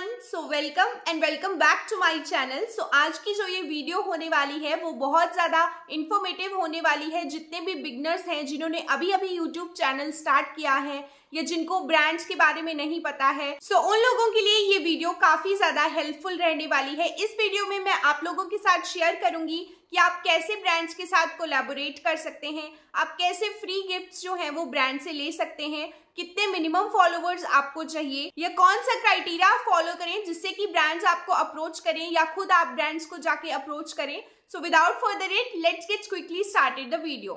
one. So welcome and welcome back to my channel so आज की जो ये वीडियो होने वाली है वो बहुत ज़्यादा इन्फॉर्मेटिव होने वाली है जितने भी बिगनर्स हैं जिन्होंने अभी अभी यूट्यूब चैनल स्टार्ट किया है या जिनको ब्रांड्स के बारे में नहीं पता है सो so, उन लोगों के लिए ये वीडियो काफ़ी ज़्यादा हेल्पफुल रहने वाली है इस वीडियो में मैं आप लोगों के साथ शेयर करूंगी कि आप कैसे ब्रांड्स के साथ कोलैबोरेट कर सकते हैं आप कैसे फ्री गिफ्ट्स जो हैं वो ब्रांड से ले सकते हैं कितने मिनिमम फॉलोवर्स आपको चाहिए या कौन सा क्राइटेरिया फॉलो करें करें जिससे कि ब्रांड्स आपको अप्रोच करें या खुद आप ब्रांड्स को जाके अप्रोच करें so without further it let's get quickly started the video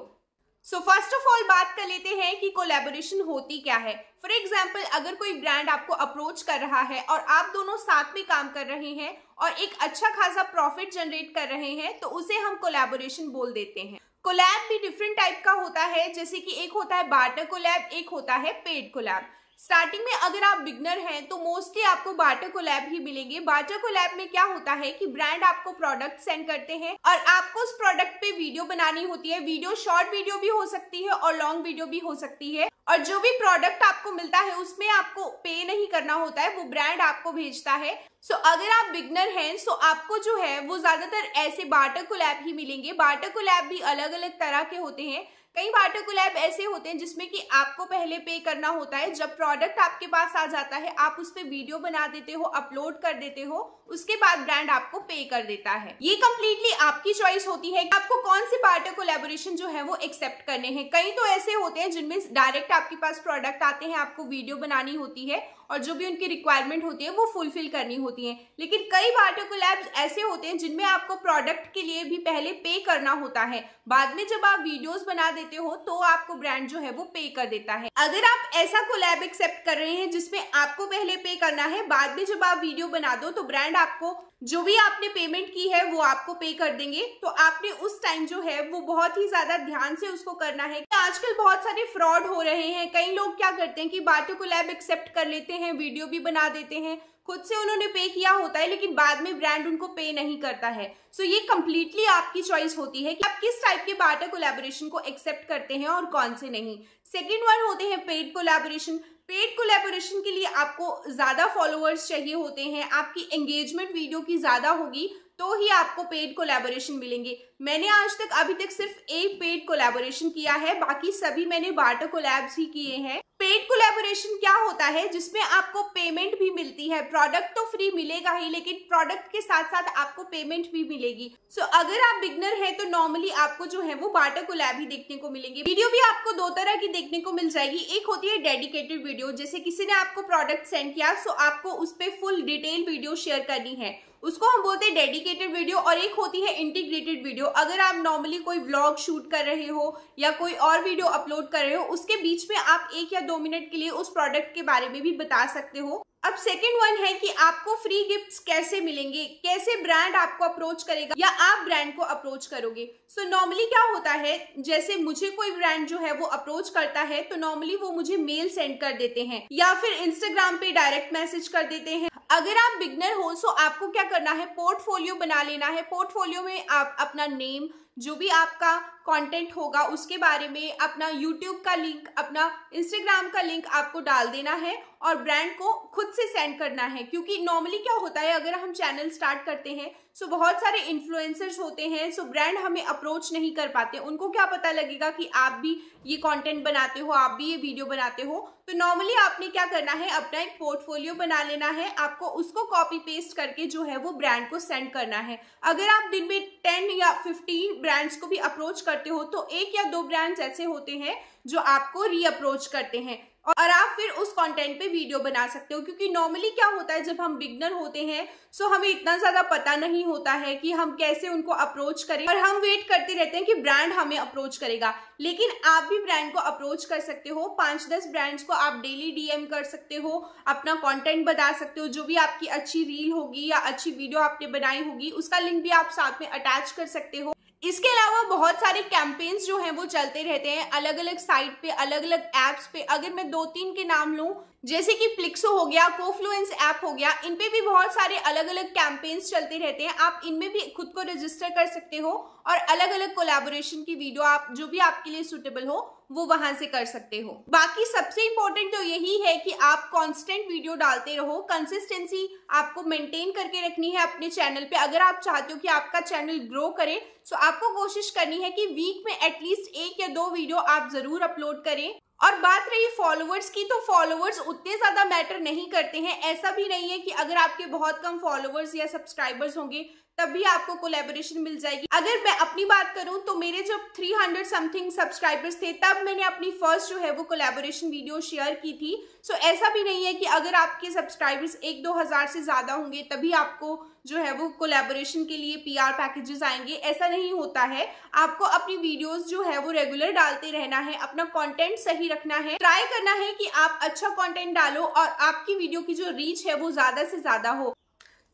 so first of all बात कर लेते हैं कि कोलेबोरेशन होती क्या है फॉर एग्जाम्पल अगर कोई ब्रांड आपको अप्रोच कर रहा है और आप दोनों साथ में काम कर रहे हैं और एक अच्छा खासा प्रॉफिट जनरेट कर रहे हैं तो उसे हम कोलेबोरेशन बोल देते हैं कोलैब भी डिफरेंट टाइप का होता है जैसे कि एक होता है बार्टर कोलैब एक होता है पेड कोलैब स्टार्टिंग में अगर आप बिगनर हैं तो मोस्टली आपको बाटा को लैब ही मिलेंगे बाटा को लैब में क्या होता है कि ब्रांड आपको प्रोडक्ट सेंड करते हैं और आपको उस प्रोडक्ट पे वीडियो बनानी होती है वीडियो शॉर्ट वीडियो भी हो सकती है और लॉन्ग वीडियो भी हो सकती है और जो भी प्रोडक्ट आपको मिलता है उसमें आपको पे नहीं करना होता है वो ब्रांड आपको भेजता है सो so, अगर आप बिगनर हैं सो so आपको जो है वो ज्यादातर ऐसे बाटा को लैब ही मिलेंगे बाटा को लैब भी अलग अलग तरह के होते हैं कई वाटर कोलैब ऐसे होते हैं जिसमें कि आपको पहले पे करना होता है जब प्रोडक्ट आपके पास आ जाता है आप उस पर वीडियो बना देते हो अपलोड कर देते हो उसके बाद ब्रांड आपको पे कर देता है ये कम्प्लीटली आपकी चॉइस होती है आपको कौन से पार्टनर कोलेबोरेशन जो है वो एक्सेप्ट करने हैं कई तो ऐसे होते हैं जिनमें डायरेक्ट आपके पास प्रोडक्ट आते हैं आपको वीडियो बनानी होती है और जो भी उनकी रिक्वायरमेंट होती है वो फुलफिल करनी होती है लेकिन कई वाटर कोलैब्स ऐसे होते हैं जिनमें आपको प्रोडक्ट के लिए भी पहले पे करना होता है बाद में जब आप वीडियोस बना देते देते हो तो आपको ब्रांड जो है वो पे कर देता है अगर आप ऐसा कोलैब एक्सेप्ट कर रहे हैं जिसमें आपको पहले पे करना है बाद में जब आप वीडियो बना दो तो ब्रांड आपको जो भी आपने पेमेंट की है वो आपको पे कर देंगे तो आपने उस टाइम जो है वो बहुत ही ज्यादा ध्यान से उसको करना है आजकल बहुत सारे फ्रॉड हो रहे हैं कई लोग क्या करते हैं कि बाटो लैब एक्सेप्ट कर लेते हैं वीडियो भी बना देते हैं खुद से उन्होंने पे किया होता है लेकिन बाद में ब्रांड उनको पे नहीं करता है सो so ये कम्प्लीटली आपकी चॉइस होती है कि आप किस टाइप के बाटर कोलेबोरेशन को एक्सेप्ट करते हैं और कौन से नहीं सेकेंड वन होते हैं पेड कोलेबोरेशन पेड कोलेबोरेशन के लिए आपको ज़्यादा फॉलोअर्स चाहिए होते हैं आपकी एंगेजमेंट वीडियो की ज़्यादा होगी तो ही आपको पेड कोलेबोरेशन मिलेंगे मैंने आज तक अभी तक सिर्फ एक पेड कोलेबोरेशन किया है बाकी सभी मैंने बाटर कोलैब्स ही किए हैं पेड कोलेबोरेशन क्या होता है जिसमें आपको पेमेंट भी मिलती है प्रोडक्ट तो फ्री मिलेगा ही लेकिन प्रोडक्ट के साथ साथ आपको पेमेंट भी मिलेगी सो so, अगर आप बिगनर हैं तो नॉर्मली आपको जो है वो बाटा कोलैब ही देखने को मिलेंगे वीडियो भी आपको दो तरह की देखने को मिल जाएगी एक होती है डेडिकेटेड वीडियो जैसे किसी ने आपको प्रोडक्ट सेंड किया सो आपको उस पर फुल डिटेल वीडियो शेयर करनी है उसको हम बोलते हैं डेडिकेटेड वीडियो और एक होती है इंटीग्रेटेड वीडियो अगर आप नॉर्मली कोई व्लॉग शूट कर रहे हो या कोई और वीडियो अपलोड कर रहे हो उसके बीच में आप एक या दो मिनट के लिए उस प्रोडक्ट के बारे में भी बता सकते हो अब सेकेंड वन है कि आपको फ्री गिफ्ट्स कैसे मिलेंगे कैसे ब्रांड आपको अप्रोच करेगा या आप ब्रांड को अप्रोच करोगे सो so, नॉर्मली क्या होता है जैसे मुझे कोई ब्रांड जो है वो अप्रोच करता है तो नॉर्मली वो मुझे मेल सेंड कर देते हैं या फिर इंस्टाग्राम पे डायरेक्ट मैसेज कर देते हैं अगर आप बिगनर हो सो आपको क्या करना है पोर्टफोलियो बना लेना है पोर्टफोलियो में आप अपना नेम जो भी आपका कंटेंट होगा उसके बारे में अपना यूट्यूब का लिंक अपना इंस्टाग्राम का लिंक आपको डाल देना है और ब्रांड को खुद से सेंड करना है क्योंकि नॉर्मली क्या होता है अगर हम चैनल स्टार्ट करते हैं सो बहुत सारे इन्फ्लुएंसर्स होते हैं सो ब्रांड हमें अप्रोच नहीं कर पाते उनको क्या पता लगेगा कि आप भी ये कॉन्टेंट बनाते हो आप भी ये वीडियो बनाते हो तो नॉर्मली आपने क्या करना है अपना एक पोर्टफोलियो बना लेना है आपको उसको कॉपी पेस्ट करके जो है वो ब्रांड को सेंड करना है अगर आप दिन में टेन या फिफ्टीन ब्रांड्स को भी अप्रोच करते हो तो एक या दो ब्रांड्स ऐसे होते हैं जो आपको रीअप्रोच करते हैं और आप फिर उस कंटेंट पे वीडियो बना सकते हो क्योंकि नॉर्मली क्या होता है जब हम बिगनर होते हैं सो हमें इतना ज़्यादा पता नहीं होता है कि हम कैसे उनको अप्रोच करें और हम वेट करते रहते हैं कि ब्रांड हमें अप्रोच करेगा लेकिन आप भी ब्रांड को अप्रोच कर सकते हो पांच दस ब्रांड्स को आप डेली डीएम कर सकते हो अपना कॉन्टेंट बता सकते हो जो भी आपकी अच्छी रील होगी या अच्छी वीडियो आपने बनाई होगी उसका लिंक भी आप साथ में अटैच कर सकते हो इसके अलावा बहुत सारे कैंपेन्स जो हैं वो चलते रहते हैं अलग अलग साइट पे अलग अलग ऐप्स पे अगर मैं दो तीन के नाम लूँ जैसे कि प्लिक्सो हो गया कोफ्लुएंस ऐप हो गया इन पे भी बहुत सारे अलग अलग कैंपेन्स चलते रहते हैं आप इनमें भी खुद को रजिस्टर कर सकते हो और अलग अलग कोलेबोरेशन की वीडियो आप जो भी आपके लिए सुटेबल हो वो वहां से कर सकते हो बाकी सबसे इंपॉर्टेंट तो यही है कि आप कॉन्स्टेंट वीडियो डालते रहो कंसिस्टेंसी आपको मेंटेन करके रखनी है अपने चैनल पे अगर आप चाहते हो कि आपका चैनल ग्रो करे तो आपको कोशिश करनी है कि वीक में एटलीस्ट एक या दो वीडियो आप जरूर अपलोड करें और बात रही फॉलोवर्स की तो फॉलोवर्स उतने ज़्यादा मैटर नहीं करते हैं ऐसा भी नहीं है कि अगर आपके बहुत कम फॉलोवर्स या सब्सक्राइबर्स होंगे तब भी आपको कोलेबोरेशन मिल जाएगी अगर मैं अपनी बात करूं तो मेरे जब 300 समथिंग सब्सक्राइबर्स थे तब मैंने अपनी फर्स्ट जो है वो कोलेबोरेशन वीडियो शेयर की थी सो ऐसा भी नहीं है कि अगर आपके सब्सक्राइबर्स एक दो हज़ार से ज़्यादा होंगे तभी आपको जो है वो कोलेबोरेशन के लिए पीआर पैकेजेस आएंगे ऐसा नहीं होता है आपको अपनी वीडियोस जो है वो रेगुलर डालते रहना है अपना कंटेंट सही रखना है ट्राई करना है कि आप अच्छा कंटेंट डालो और आपकी वीडियो की जो रीच है वो ज्यादा से ज्यादा हो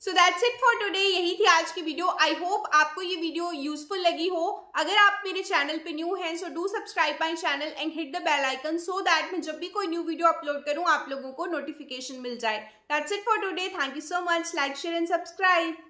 so that's it for today यही थी आज की वीडियो आई होप आपको ये वीडियो यूजफुल लगी हो अगर आप मेरे चैनल पे न्यू हैं so do subscribe my channel and hit the bell icon so that मैं जब भी कोई न्यू वीडियो अपलोड करूँ आप लोगों को नोटिफिकेशन मिल जाए that's it for today thank you so much like share and subscribe